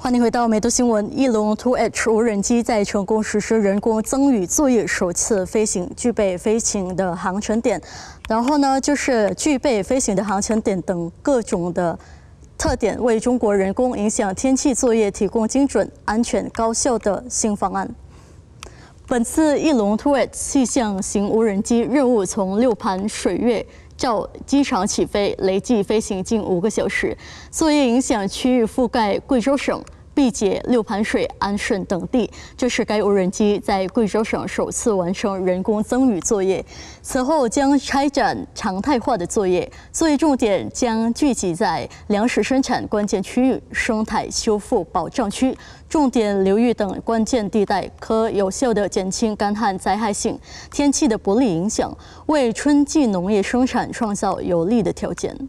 欢迎回到《每度新闻》。翼龙 Two H 无人机在成功实施人工增雨作业首次飞行，具备飞行的航程点，然后呢就是具备飞行的航程点等各种的特点，为中国人工影响天气作业提供精准、安全、高效的新方案。本次翼龙 Two H 气象型无人机任务从六盘水月。照机场起飞，累计飞行近五个小时，作业影响区域覆盖贵州省。毕节、六盘水、安顺等地，这是该无人机在贵州省首次完成人工增雨作业。此后将开展常态化的作业，作业重点将聚集在粮食生产关键区域、生态修复保障区、重点流域等关键地带，可有效地减轻干旱灾害性天气的不利影响，为春季农业生产创造有利的条件。